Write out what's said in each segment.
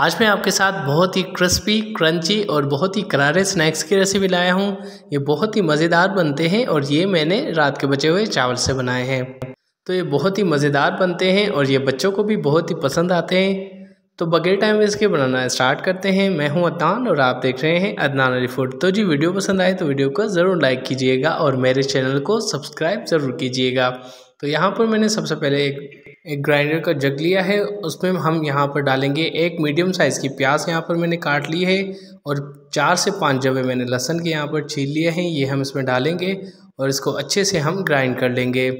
आज मैं आपके साथ बहुत ही क्रिस्पी क्रंची और बहुत ही करारे स्नैक्स की रेसिपी लाया हूँ ये बहुत ही मज़ेदार बनते हैं और ये मैंने रात के बचे हुए चावल से बनाए हैं तो ये बहुत ही मज़ेदार बनते हैं और ये बच्चों को भी बहुत ही पसंद आते हैं तो बगैर टाइम इसके बनाना स्टार्ट करते हैं मैं हूँ अदनान और आप देख रहे हैं अदनान अली फूड तो जी वीडियो पसंद आए तो वीडियो को ज़रूर लाइक कीजिएगा और मेरे चैनल को सब्सक्राइब ज़रूर कीजिएगा तो यहाँ पर मैंने सबसे पहले एक एक ग्राइंडर का जग लिया है उसमें हम यहाँ पर डालेंगे एक मीडियम साइज़ की प्याज यहाँ पर मैंने काट ली है और चार से पाँच जवे मैंने लहसन के यहाँ पर छील लिए हैं ये हम इसमें डालेंगे और इसको अच्छे से हम ग्राइंड कर लेंगे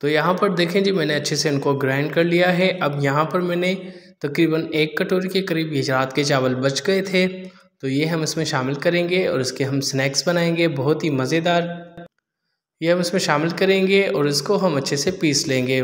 तो यहाँ पर देखें जी मैंने अच्छे से इनको ग्राइंड कर लिया है अब यहाँ पर मैंने तकरीबन एक कटोरी के करीब ये रात के चावल बच गए थे तो ये हम इसमें शामिल करेंगे और इसके हम स्नैक्स बनाएंगे बहुत ही मज़ेदार ये हम इसमें शामिल करेंगे और इसको हम अच्छे से पीस लेंगे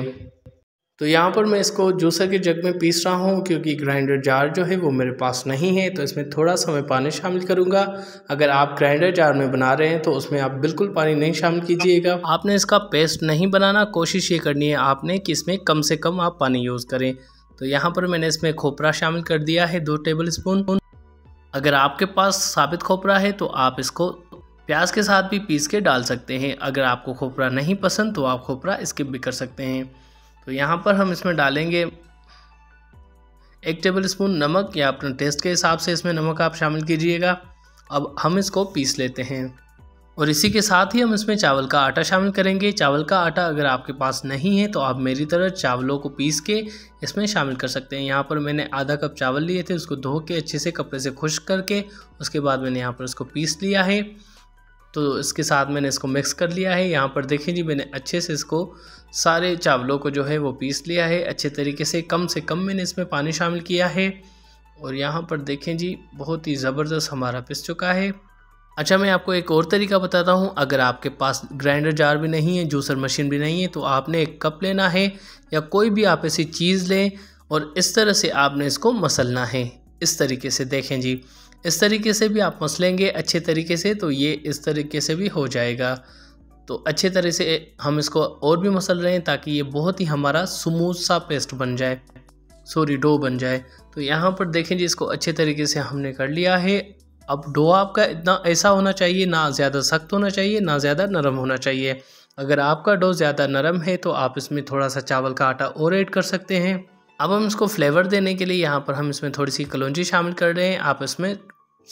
तो यहाँ पर मैं इसको जूसर के जग में पीस रहा हूँ क्योंकि ग्राइंडर जार जो है वो मेरे पास नहीं है तो इसमें थोड़ा सा मैं पानी शामिल करूँगा अगर आप ग्राइंडर जार में बना रहे हैं तो उसमें आप बिल्कुल पानी नहीं शामिल कीजिएगा आपने इसका पेस्ट नहीं बनाना कोशिश ये करनी है आपने कि इसमें कम से कम आप पानी यूज़ करें तो यहाँ पर मैंने इसमें खोपरा शामिल कर दिया है दो टेबल स्पून अगर आपके पास साबित खोपरा है तो आप इसको प्याज के साथ भी पीस के डाल सकते हैं अगर आपको खोपरा नहीं पसंद तो आप खोपरा स्किप भी कर सकते हैं तो यहाँ पर हम इसमें डालेंगे एक टेबल स्पून नमक या अपने टेस्ट के हिसाब से इसमें नमक आप शामिल कीजिएगा अब हम इसको पीस लेते हैं और इसी के साथ ही हम इसमें चावल का आटा शामिल करेंगे चावल का आटा अगर आपके पास नहीं है तो आप मेरी तरह चावलों को पीस के इसमें शामिल कर सकते हैं यहाँ पर मैंने आधा कप चावल लिए थे उसको धो के अच्छे से कपड़े से खुश करके उसके बाद मैंने यहाँ पर उसको पीस लिया है तो इसके साथ मैंने इसको मिक्स कर लिया है यहाँ पर देखें जी मैंने अच्छे से इसको सारे चावलों को जो है वो पीस लिया है अच्छे तरीके से कम से कम मैंने इसमें पानी शामिल किया है और यहाँ पर देखें जी बहुत ही ज़बरदस्त हमारा पिस चुका है अच्छा मैं आपको एक और तरीका बताता हूँ अगर आपके पास ग्राइंडर जार भी नहीं है जूसर मशीन भी नहीं है तो आपने एक कप लेना है या कोई भी आप ऐसी चीज़ लें और इस तरह से आपने इसको मसलना है इस तरीके से देखें जी इस तरीके से भी आप मस लेंगे अच्छे तरीके से तो ये इस तरीके से भी हो जाएगा तो अच्छे तरह से हम इसको और भी मसल रहे हैं ताकि ये बहुत ही हमारा स्मूथ सा पेस्ट बन जाए सॉरी डो बन जाए तो यहाँ पर देखें जी इसको अच्छे तरीके से हमने कर लिया है अब डो आपका इतना ऐसा होना चाहिए ना ज़्यादा सख्त होना चाहिए ना ज़्यादा नरम होना चाहिए अगर आपका डो ज़्यादा नरम है तो आप इसमें थोड़ा सा चावल का आटा और ऐड कर सकते हैं अब हम इसको फ्लेवर देने के लिए यहाँ पर हम इसमें थोड़ी सी कलौजी शामिल कर रहे हैं आप इसमें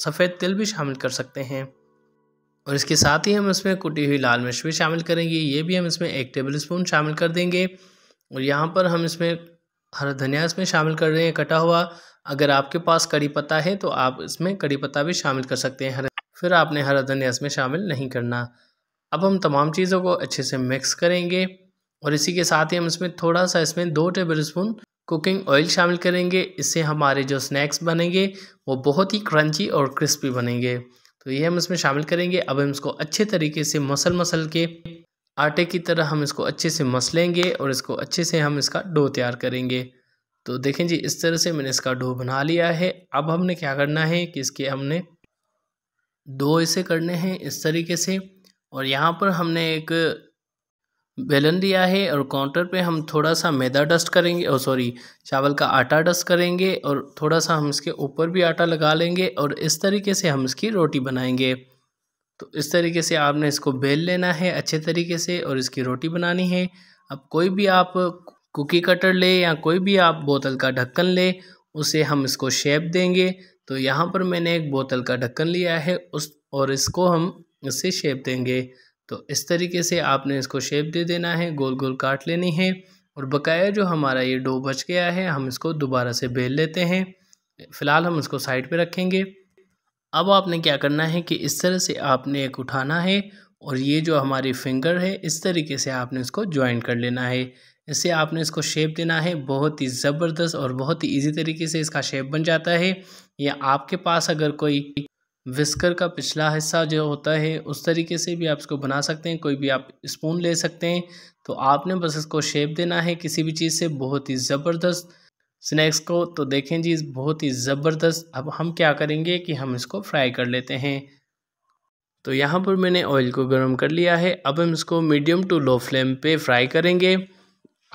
सफ़ेद तिल भी शामिल कर सकते हैं और इसके साथ ही हम इसमें कुटी हुई लाल मिर्च भी शामिल करेंगे ये भी हम इसमें एक टेबल स्पून शामिल कर देंगे और यहाँ पर हम इसमें हरा धनिया इसमें शामिल कर रहे हैं कटा हुआ अगर आपके पास कड़ी पत्ता है तो आप इसमें कड़ी पत्ता भी शामिल कर सकते हैं फिर आपने हरा धनिया इसमें शामिल नहीं करना अब हम तमाम चीज़ों को अच्छे से मिक्स करेंगे और इसी के साथ ही हम इसमें थोड़ा सा इसमें दो टेबल स्पून कुकिंग ऑयल शामिल करेंगे इससे हमारे जो स्नैक्स बनेंगे वो बहुत ही क्रंची और क्रिस्पी बनेंगे तो ये हम इसमें शामिल करेंगे अब हम इसको अच्छे तरीके से मसल मसल के आटे की तरह हम इसको अच्छे से मसलेंगे और इसको अच्छे से हम इसका डो तैयार करेंगे तो देखें जी इस तरह से मैंने इसका डो बना लिया है अब हमने क्या करना है कि इसके हमने दो इसे करने हैं इस तरीके से और यहाँ पर हमने एक बेलन दिया है और काउंटर पे हम थोड़ा सा मैदा डस्ट करेंगे और सॉरी चावल का आटा डस्ट करेंगे और थोड़ा सा हम इसके ऊपर भी आटा लगा लेंगे और इस तरीके से हम इसकी रोटी बनाएंगे तो इस तरीके से आपने इसको बेल लेना है अच्छे तरीके से और इसकी रोटी बनानी है अब कोई भी आप कुकी कटर ले या कोई भी आप बोतल का ढक्कन ले उसे हम इसको शेप देंगे तो यहाँ पर मैंने एक बोतल का ढक्कन लिया है उस और इसको हम इससे शेप देंगे तो इस तरीके से आपने इसको शेप दे देना है गोल गोल काट लेनी है और बकाया जो हमारा ये डो बच गया है हम इसको दोबारा से बेल लेते हैं फ़िलहाल हम इसको साइड पे रखेंगे अब आपने क्या करना है कि इस तरह से आपने एक उठाना है और ये जो हमारी फिंगर है इस तरीके से आपने इसको ज्वाइन कर लेना है इससे आपने इसको शेप देना है बहुत ही ज़बरदस्त और बहुत ही ईजी तरीके से इसका शेप बन जाता है या आपके पास अगर कोई विस्कर का पिछला हिस्सा जो होता है उस तरीके से भी आप इसको बना सकते हैं कोई भी आप स्पून ले सकते हैं तो आपने बस इसको शेप देना है किसी भी चीज़ से बहुत ही ज़बरदस्त स्नैक्स को तो देखें जी बहुत ही ज़बरदस्त अब हम क्या करेंगे कि हम इसको फ्राई कर लेते हैं तो यहाँ पर मैंने ऑयल को गर्म कर लिया है अब हम इसको मीडियम टू लो फ्लेम पे फ्राई करेंगे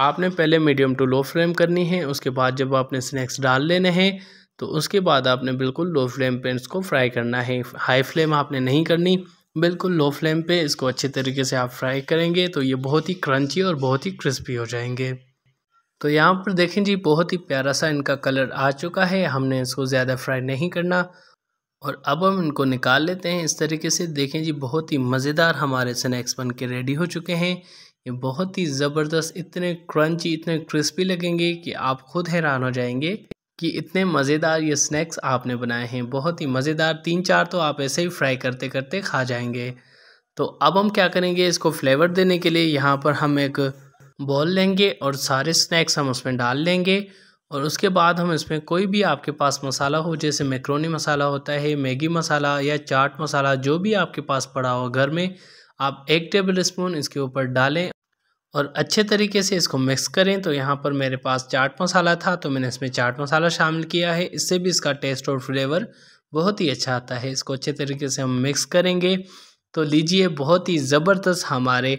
आपने पहले मीडियम टू लो फ्लेम करनी है उसके बाद जब आपने स्नैक्स डाल लेने हैं तो उसके बाद आपने बिल्कुल लो फ्लेम पे इसको फ्राई करना है हाई फ्लेम आपने नहीं करनी बिल्कुल लो फ्लेम पे इसको अच्छे तरीके से आप फ्राई करेंगे तो ये बहुत ही क्रंची और बहुत ही क्रिस्पी हो जाएंगे तो यहाँ पर देखें जी बहुत ही प्यारा सा इनका कलर आ चुका है हमने इसको ज़्यादा फ्राई नहीं करना और अब हम इनको निकाल लेते हैं इस तरीके से देखें जी बहुत ही मज़ेदार हमारे स्नैक्स बन के रेडी हो चुके हैं ये बहुत ही ज़बरदस्त इतने क्रंची इतने क्रिस्पी लगेंगे कि आप खुद हैरान हो जाएंगे कि इतने मज़ेदार ये स्नैक्स आपने बनाए हैं बहुत ही मज़ेदार तीन चार तो आप ऐसे ही फ्राई करते करते खा जाएंगे तो अब हम क्या करेंगे इसको फ्लेवर देने के लिए यहाँ पर हम एक बॉल लेंगे और सारे स्नैक्स हम उसमें डाल लेंगे और उसके बाद हम इसमें कोई भी आपके पास मसाला हो जैसे मैक्रोनी मसाला होता है मैगी मसाला या चाट मसाला जो भी आपके पास पड़ा हो घर में आप एक टेबल स्पून इसके ऊपर डालें और अच्छे तरीके से इसको मिक्स करें तो यहाँ पर मेरे पास चाट मसाला था तो मैंने इसमें चाट मसाला शामिल किया है इससे भी इसका टेस्ट और फ्लेवर बहुत ही अच्छा आता है इसको अच्छे तरीके से हम मिक्स करेंगे तो लीजिए बहुत ही ज़बरदस्त हमारे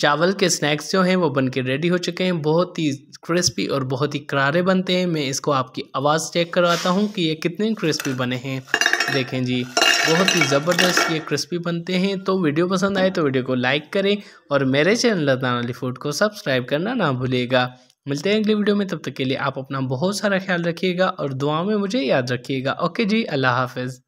चावल के स्नैक्स जो हैं वो बन के रेडी हो चुके हैं बहुत ही क्रिस्पी और बहुत ही करारे बनते हैं मैं इसको आपकी आवाज़ चेक करवाता हूँ कि ये कितने क्रिस्पी बने हैं देखें जी बहुत ही ज़बरदस्त ये क्रिस्पी बनते हैं तो वीडियो पसंद आए तो वीडियो को लाइक करें और मेरे चैनल लतान अली फूड को सब्सक्राइब करना ना भूलेगा मिलते हैं अगली वीडियो में तब तक के लिए आप अपना बहुत सारा ख्याल रखिएगा और दुआ में मुझे याद रखिएगा ओके जी अल्लाह हाफिज़